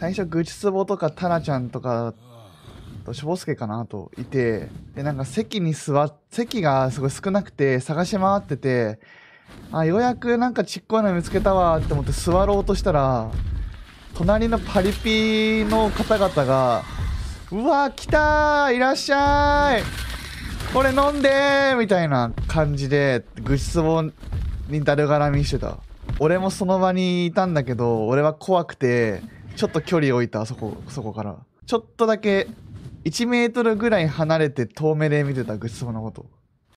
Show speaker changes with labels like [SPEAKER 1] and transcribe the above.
[SPEAKER 1] 最初、ぐちつぼとかタラちゃんとか、としょぼすけかなといて、で、なんか席に座っ、席がすごい少なくて探し回ってて、あ、ようやくなんかちっこいの見つけたわって思って座ろうとしたら、隣のパリピの方々が、うわ、来たーいらっしゃーいこれ飲んでーみたいな感じで、愚痴壺にだるがらみしてた。俺もその場にいたんだけど、俺は怖くて、ちょっと距離置いたあそこそこからちょっとだけ1メートルぐらい離れて遠目で見てたグッズモのこと